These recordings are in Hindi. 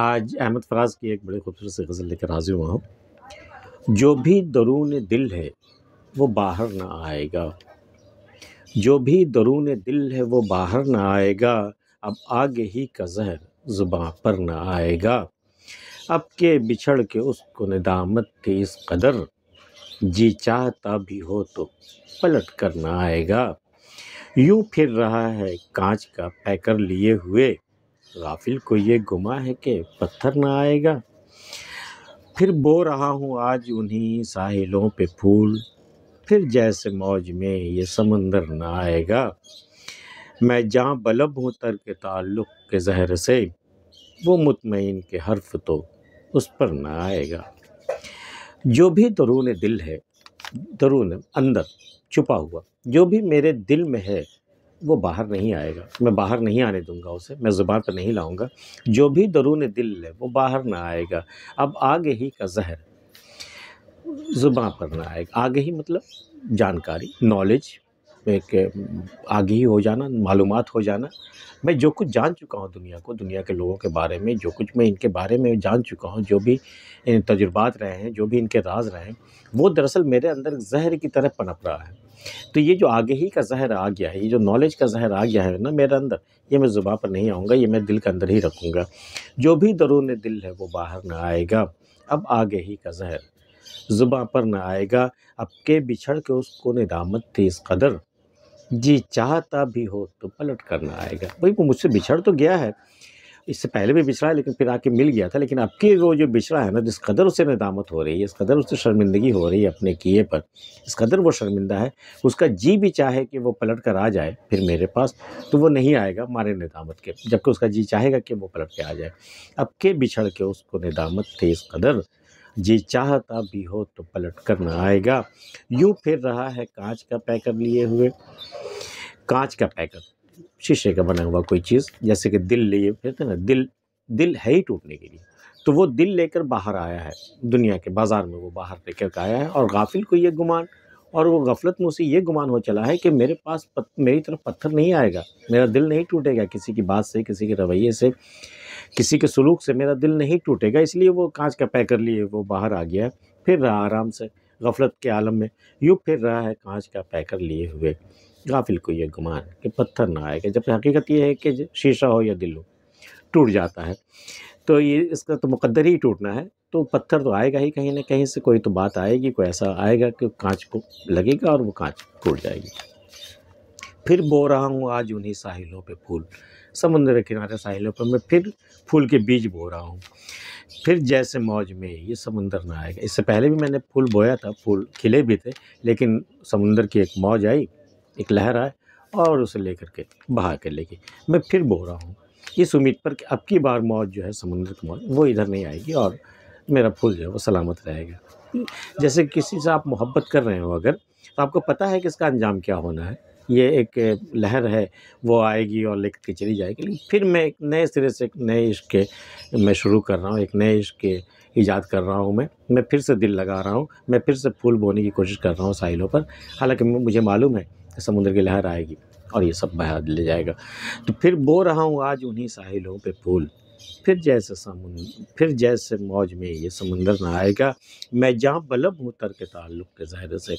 आज अहमद फराज की एक बड़ी खूबसूरत सी गज़ल लेकर हाजिर हुआ हूँ जो भी दरून दिल है वो बाहर ना आएगा जो भी दरून दिल है वो बाहर ना आएगा अब आगे ही का जहर ज़ुबा पर ना आएगा अब के बिछड़ के उसको निदामत थी इस कदर जी चाहता भी हो तो पलट कर ना आएगा यूँ फिर रहा है कांच का पैकर लिए हुए गाफिल को ये गुमा है कि पत्थर ना आएगा फिर बो रहा हूँ आज उन्हीं साहिलों पे फूल फिर जैसे मौज में ये समंदर ना आएगा मैं जहाँ बलब हूँ तर के ताल्लुक़ के जहर से वो मुतमिन के हर्फ तो उस पर ना आएगा जो भी दरून दिल है दरून अंदर छुपा हुआ जो भी मेरे दिल में है वो बाहर नहीं आएगा मैं बाहर नहीं आने दूंगा उसे मैं ज़ुबान पर नहीं लाऊंगा जो भी दरून दिल है वो बाहर ना आएगा अब आगे ही का जहर ज़ुबान पर ना आएगा आगे ही मतलब जानकारी नॉलेज કે આગેહી હો જાના معلومات હો જાના ભાઈ જો કુછ જાણ ચુકા હું દુનિયા કો દુનિયા કે લોકો કે બારે મેં જો કુછ મે ઇન કે બારે મેં જાણ ચુકા હું જો ભી તજુરબાત રહે હે જો ભી ઇન કે راز રહે વો દરસલ મેરે અંદર ઝહેર કી તરહ પનપરા રહા હે તો યે જો આગેહી કા ઝહેર આ ગયા હે યે જો નોલેજ કા ઝહેર આ ગયા હે ના મેરે અંદર યે મેં Zબા પર નહીં આઉંગા યે મેં દિલ કે અંદર હી રખુંગા જો ભી દર ઉન દિલ હે વો બહાર ના આયેગા અબ આગેહી કા ઝહેર Zબા પર ના આયેગા અબ કે બિછડ કે ઉસ કો નિદામત તેસ કદર जी चाहता भी हो तो पलट करना आएगा भाई वो मुझसे बिछड़ तो गया है इससे पहले भी बिछड़ा है लेकिन फिर आके मिल गया था लेकिन अब के वो जो बिछड़ा है ना जिस कदर उसे नदामत हो रही है इस कदर उसे शर्मिंदगी हो रही है अपने किए पर इस कदर वो शर्मिंदा है उसका जी भी चाहे कि वो पलट कर आ जाए फिर मेरे पास तो वो नहीं आएगा मारे नदामत के जबकि उसका जी चाहेगा कि वो पलट के आ जाए अब के बिछड़ के उसको नदामत थे इस कदर जी चाहता भी हो तो पलट कर ना आएगा यूँ फिर रहा है कांच का पैकर लिए हुए कांच का पैकर शीशे का बना हुआ कोई चीज़ जैसे कि दिल लिए फिर हैं ना दिल दिल है ही टूटने के लिए तो वो दिल लेकर बाहर आया है दुनिया के बाज़ार में वो बाहर लेकर आया है और गाफिल को ये गुमान और वो गफलत में उसे ये गुमान हो चला है कि मेरे पास पत, मेरी तरफ पत्थर नहीं आएगा मेरा दिल नहीं टूटेगा किसी की बात से किसी के रवैये से किसी के सलूक से मेरा दिल नहीं टूटेगा इसलिए वो कांच का पैकर लिए वो बाहर आ गया फिर रहा आराम से गफलत के आलम में यूँ फिर रहा है कांच का पैकर लिए हुए गाफिल को यह गुमान कि पत्थर ना आएगा जब हकीकत यह है कि शीशा हो या दिल हो टूट जाता है तो ये इसका तो मुकद्दर ही टूटना है तो पत्थर तो आएगा ही कहीं ना कहीं से कोई तो बात आएगी कोई ऐसा आएगा कि कांच को लगेगा और वो कांच टूट जाएगी फिर बो रहा हूँ आज उन्हीं साहिलों पे फूल समुद्र के किनारे साहिलों पर मैं फिर फूल के बीज बो रहा हूँ फिर जैसे मौज में ये समुंदर ना आएगा इससे पहले भी मैंने फूल बोया था फूल खिले भी थे लेकिन समुंदर की एक मौज आई एक लहर आए और उसे लेकर के बहा कर लेके मैं फिर बो रहा हूँ इस उम्मीद पर कि अब की बार मौज जो है समुंदर की मौज वो इधर नहीं आएगी और मेरा फूल जो है वो सलामत रहेगा जैसे किसी से आप मोहब्बत कर रहे हो अगर तो आपको पता है कि इसका अंजाम क्या होना है ये एक लहर है वो आएगी और लिख के चली जाएगी लेकिन फिर मैं एक नए सिरे से एक नए इश्क के मैं शुरू कर रहा हूँ एक नए इश्क के ईजाद कर रहा हूँ मैं मैं फिर से दिल लगा रहा हूँ मैं फिर से फूल बोने की कोशिश कर रहा हूँ साहिलों पर हालांकि मुझे मालूम है कि समुद्र की लहर आएगी और ये सब बहा ले जाएगा तो फिर बो रहा हूँ आज उन्हीं साहिलों पे फूल फिर जैसे समुद्र फिर जैसे मौज में ये समुंदर ना आएगा मैं जहाँ बलब हूँ तर्क ताल्लुक़ के जहर से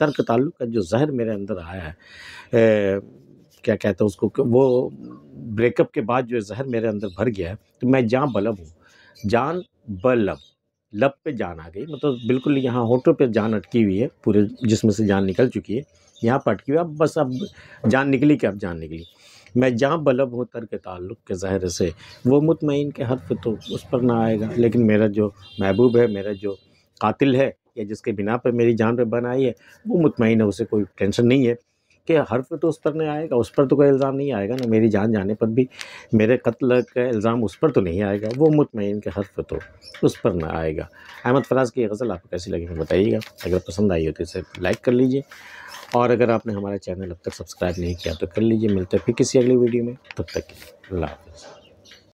तर्क ताल्लुक़ का जो जहर मेरे अंदर आया है ए, क्या कहते हैं उसको वो ब्रेकअप के बाद जो जहर मेरे अंदर भर गया है तो मैं जहाँ बलब हूँ जान बलब लब पे जान आ गई मतलब बिल्कुल यहाँ होटल पे जान अटकी हुई है पूरे जिसमें से जान निकल चुकी है यहाँ पर अटकी हुई अब बस अब जान निकली कि अब जान निकली मैं जहाँ बलब हूँ के ताल्लुक़ के ज़ाहिर से वो मुतमिन के हर्फ तो उस पर ना आएगा लेकिन मेरा जो महबूब है मेरा जो कातिल है या जिसके बिना पर मेरी जान पर बन आई है वो मुतमिन है उसे कोई टेंशन नहीं है के हर पे तो उस पर नहीं आएगा उस पर तो कोई इल्ज़ाम नहीं आएगा ना मेरी जान जाने पर भी मेरे कत्ल का इल्ज़ाम उस पर तो नहीं आएगा वो मुतमिन के हर पे तो उस पर ना आएगा अहमद फराज की गज़ल आपको कैसी लगी बताइएगा अगर पसंद आई हो तो इसे लाइक कर लीजिए और अगर आपने हमारा चैनल अब तक सब्सक्राइब नहीं किया तो कर लीजिए मिलते हैं फिर किसी अगली वीडियो में तब तक अल्लाह हाफ